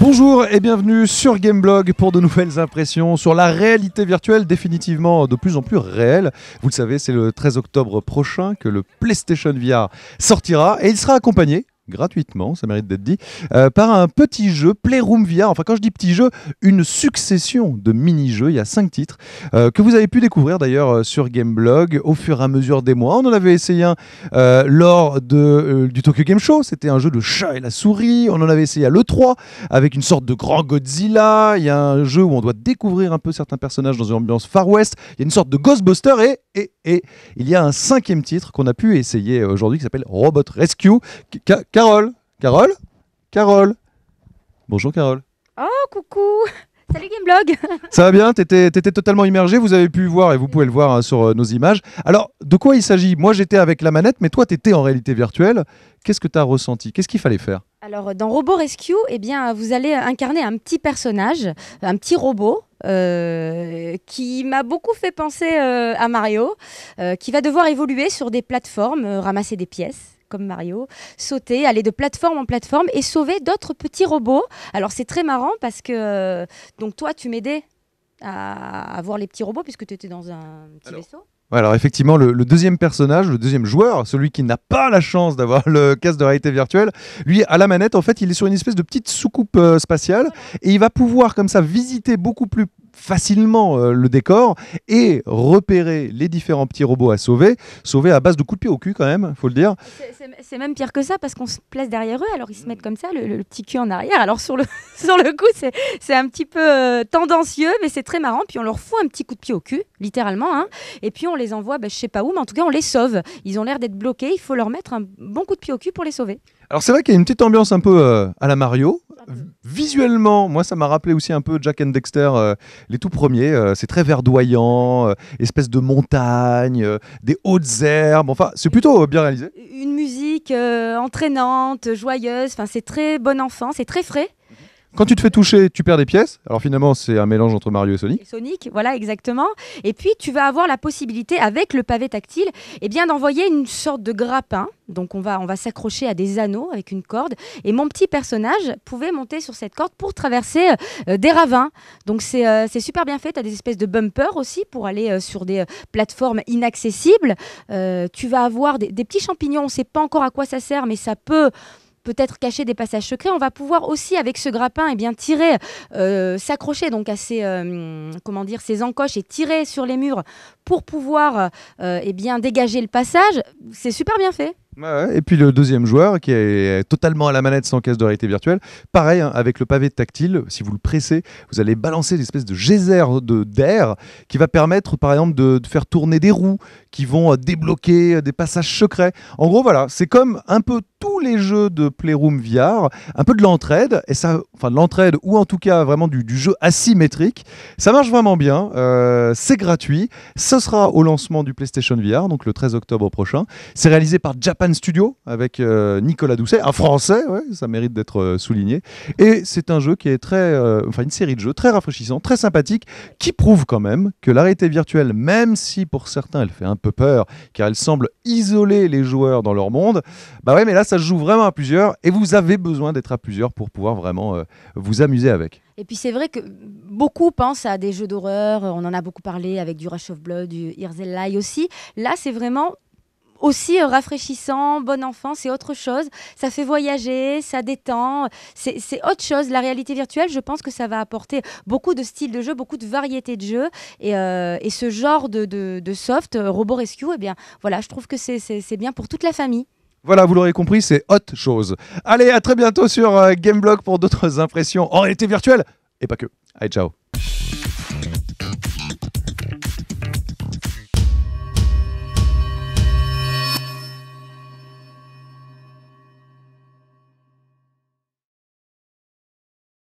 Bonjour et bienvenue sur Gameblog pour de nouvelles impressions sur la réalité virtuelle définitivement de plus en plus réelle. Vous le savez, c'est le 13 octobre prochain que le PlayStation VR sortira et il sera accompagné gratuitement, ça mérite d'être dit, euh, par un petit jeu, Playroom VR. Enfin, quand je dis petit jeu, une succession de mini-jeux. Il y a cinq titres euh, que vous avez pu découvrir d'ailleurs euh, sur Gameblog au fur et à mesure des mois. On en avait essayé un lors de, du Tokyo Game Show. C'était un jeu de chat et la souris. On en avait essayé à l'E3 avec une sorte de grand Godzilla. Il y a un jeu où on doit découvrir un peu certains personnages dans une ambiance Far West. Il y a une sorte de Ghostbuster et et il y a un cinquième titre qu'on a pu essayer euh, aujourd'hui qui s'appelle Robot Rescue. Carole Carole Carole Bonjour Carole. Oh, coucou Salut Gameblog Ça va bien T'étais étais totalement immergé, vous avez pu voir et vous pouvez le voir hein, sur euh, nos images. Alors, de quoi il s'agit Moi j'étais avec la manette, mais toi t'étais en réalité virtuelle. Qu'est-ce que tu as ressenti Qu'est-ce qu'il fallait faire alors, dans Robot Rescue, eh bien, vous allez incarner un petit personnage, un petit robot. Euh, qui m'a beaucoup fait penser euh, à Mario, euh, qui va devoir évoluer sur des plateformes, ramasser des pièces comme Mario, sauter, aller de plateforme en plateforme et sauver d'autres petits robots. Alors c'est très marrant parce que donc toi tu m'aidais à, avoir voir les petits robots puisque tu étais dans un petit vaisseau. Alors effectivement, le, deuxième personnage, le deuxième joueur, celui qui n'a pas la chance d'avoir le casque de réalité virtuelle, lui à la manette, en fait, il est sur une espèce de petite soucoupe euh, spatiale et il va pouvoir comme ça visiter beaucoup plus facilement euh, le décor et repérer les différents petits robots à sauver, sauver à base de coups de pied au cul quand même, faut le dire. C'est même pire que ça parce qu'on se place derrière eux, alors ils se mettent comme ça, le, petit cul en arrière. Alors sur le, sur le coup, c'est un petit peu euh, tendancieux, mais c'est très marrant. Puis on leur fout un petit coup de pied au cul, littéralement, hein, et puis on les envoie, bah, je sais pas où, mais en tout cas on les sauve. Ils ont l'air d'être bloqués, il faut leur mettre un bon coup de pied au cul pour les sauver. Alors c'est vrai qu'il y a une petite ambiance un peu euh, à la Mario, visuellement, moi ça m'a rappelé aussi un peu Jack and Dexter, euh, les tout premiers. Euh, c'est très verdoyant, euh, espèce de montagne, des hautes herbes. Enfin, c'est plutôt bien réalisé. Une musique entraînante, joyeuse. Enfin, c'est très bon enfant, c'est très frais. Quand tu te fais toucher, tu perds des pièces. Alors finalement, c'est un mélange entre Mario et Sonic. Sonic, voilà exactement. Et puis tu vas avoir la possibilité, avec le pavé tactile, eh bien d'envoyer une sorte de grappin. Donc on va, on va s'accrocher à des anneaux avec une corde. Et mon petit personnage pouvait monter sur cette corde pour traverser euh, des ravins. Donc c'est euh, super bien fait. Tu as des espèces de bumpers aussi pour aller euh, sur des plateformes inaccessibles. tu vas avoir des petits champignons. On ne sait pas encore à quoi ça sert, mais ça peut peut-être cacher des passages secrets, on va pouvoir aussi avec ce grappin et eh bien tirer, euh, s'accrocher donc à ces euh, comment dire ces encoches et tirer sur les murs pour pouvoir euh, eh bien dégager le passage. C'est super bien fait. et puis le deuxième joueur qui est totalement à la manette sans caisse de réalité virtuelle, pareil hein, avec le pavé tactile, si vous le pressez, vous allez balancer une espèce de geyser d'air qui va permettre par exemple de, de, faire tourner des roues qui vont euh, débloquer des passages secrets. En gros voilà, c'est comme un peu tout les jeux de Playroom VR, un peu de l'entraide, et ça, enfin l'entraide ou en tout cas vraiment du, jeu asymétrique. Ça marche vraiment bien, euh, c'est gratuit. Ce sera au lancement du PlayStation VR, donc le 13 octobre prochain. C'est réalisé par Japan Studio avec euh, Nicolas Doucet, un Français, ouais, ça mérite d'être euh, souligné. Et c'est un jeu qui est très, enfin une série de jeux très rafraîchissant, très sympathique, qui prouve quand même que la réalité virtuelle, même si pour certains elle fait un peu peur, car elle semble isoler les joueurs dans leur monde, bah ouais, mais là ça se joue vraiment à plusieurs et vous avez besoin d'être à plusieurs pour pouvoir vraiment euh, vous amuser avec. Et puis c'est vrai que beaucoup pensent à des jeux d'horreur, euh, on en a beaucoup parlé avec du Rush of Blood, du Lie aussi. Là, c'est vraiment aussi euh, rafraîchissant, bon enfance c'est autre chose. Ça fait voyager, ça détend, c'est autre chose. La réalité virtuelle, je pense que ça va apporter beaucoup de styles de jeu, beaucoup de variétés de jeux. Et, et ce genre de, de, soft, Robot Rescue, et eh bien, voilà, je trouve que c'est bien pour toute la famille. Voilà, vous l'aurez compris, c'est autre chose. Allez, à très bientôt sur euh, Gameblog pour d'autres impressions en réalité virtuelle et pas que. Allez, ciao.